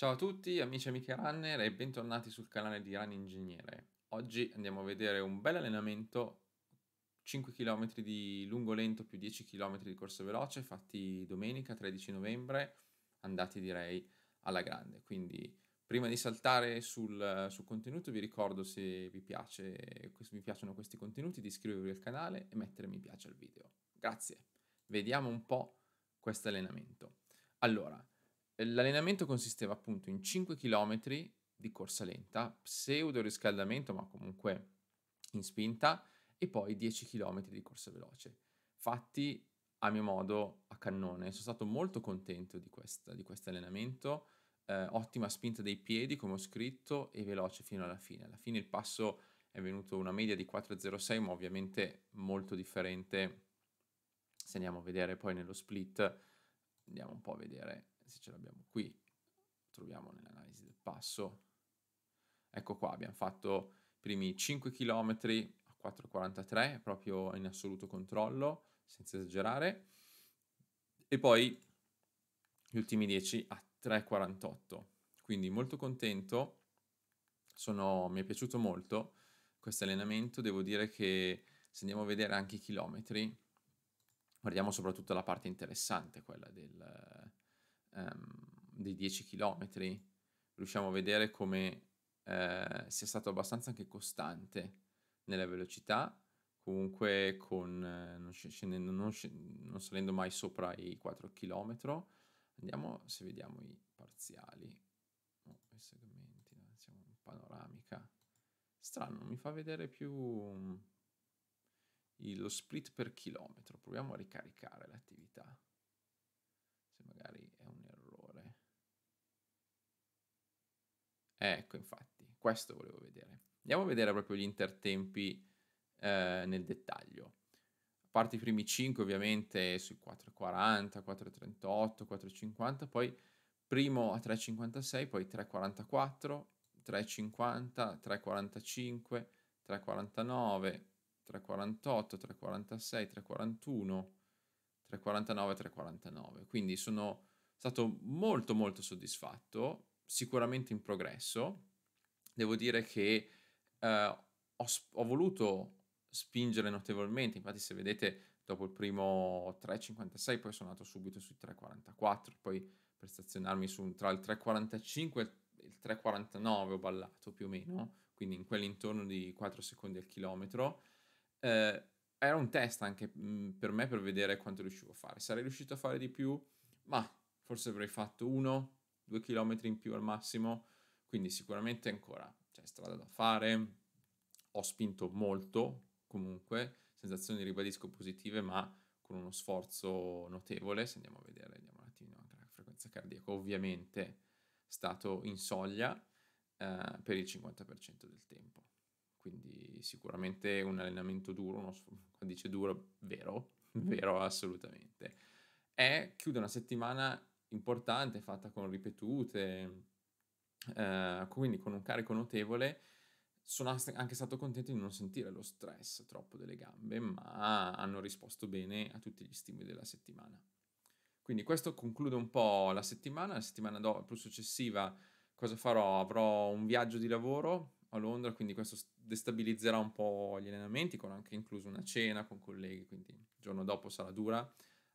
Ciao a tutti amici e amiche runner e bentornati sul canale di Run Ingegnere. Oggi andiamo a vedere un bel allenamento 5 km di lungo lento più 10 km di corsa veloce fatti domenica 13 novembre, andati direi alla grande. Quindi prima di saltare sul, sul contenuto vi ricordo se vi, piace, vi piacciono questi contenuti di iscrivervi al canale e mettere mi piace al video. Grazie. Vediamo un po' questo allenamento. Allora, eh, l'allenamento consisteva appunto in 5 km di corsa lenta, pseudo riscaldamento, ma comunque in spinta, e poi 10 km di corsa veloce. Fatti a mio modo a cannone, sono stato molto contento di, questa, di questo allenamento. Eh, ottima spinta dei piedi, come ho scritto, e veloce fino alla fine. Alla fine il passo è venuto una media di 4,06, ma ovviamente molto differente. Se andiamo a vedere poi nello split, andiamo un po' a vedere se ce l'abbiamo qui, troviamo nell'analisi del passo, ecco qua, abbiamo fatto i primi 5 km a 4,43, proprio in assoluto controllo, senza esagerare, e poi gli ultimi 10 a 3,48, quindi molto contento, Sono, mi è piaciuto molto questo allenamento, devo dire che se andiamo a vedere anche i chilometri, guardiamo soprattutto la parte interessante, quella del, ehm, dei 10 km, riusciamo a vedere come eh, sia stato abbastanza anche costante nella velocità, comunque con, eh, non, scendendo, non, non, salendo mai sopra i 4 km. Andiamo se vediamo i parziali. Oh, i segmenti, no, siamo in panoramica. Strano, mi fa vedere più mm, lo split per chilometro. Proviamo a ricaricare l'attività magari è un errore. Ecco, infatti, questo volevo vedere. Andiamo a vedere proprio gli intertempi eh, nel dettaglio. A parte i primi 5 ovviamente sui 4,40, 4,38, 4,50, poi primo a 3,56, poi 3,44, 3,50, 3,45, 3,49, 3,48, 3,46, 3,41, 3,49, 3,49. Quindi sono stato molto molto soddisfatto, sicuramente in progresso. Devo dire che eh, ho, ho, voluto spingere notevolmente, infatti se vedete dopo il primo 3,56 poi sono andato subito sui 3,44, poi per stazionarmi su, tra il 3,45 e il 3,49 ho ballato più o meno, quindi in quell'intorno di 4 secondi al chilometro. Eh, era un test anche mhmm, per me per vedere quanto riuscivo a fare. Sarei riuscito a fare di più, ma forse avrei fatto uno, due chilometri in più al massimo, quindi sicuramente ancora c'è cioè, strada da fare. Ho spinto molto, comunque, sensazioni ribadisco positive, ma con uno sforzo notevole. Se andiamo a vedere, andiamo un attimino anche la frequenza cardiaca, ovviamente stato in soglia eh, per il 50% del tempo. Quindi sicuramente un allenamento duro, uno, quando dice duro, vero, mm-hmm. vero assolutamente. E chiude una settimana importante fatta con ripetute, eh, quindi con un carico notevole. Sono anche stato contento di non sentire lo stress troppo delle gambe, ma hanno risposto bene a tutti gli stimoli della settimana. Quindi questo conclude un po' la settimana, la settimana dopo, successiva cosa farò? Avrò un viaggio di lavoro a Londra, quindi questo destabilizzerà un po' gli allenamenti, con anche incluso una cena con colleghi, quindi il giorno dopo sarà dura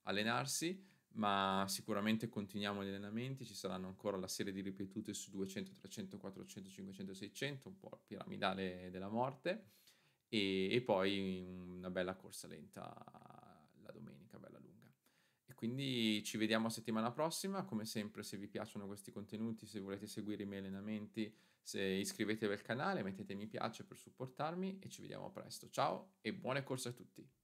allenarsi, ma sicuramente continuiamo gli allenamenti, ci saranno ancora la serie di ripetute su 200, 300, 400, 500, 600, un po' il piramidale della morte, e, e poi una bella corsa lenta quindi ci vediamo settimana prossima, come sempre se vi piacciono questi contenuti, se volete seguire i miei allenamenti, iscrivetevi al canale, mettete mi piace per supportarmi e ci vediamo presto. Ciao e buone corse a tutti!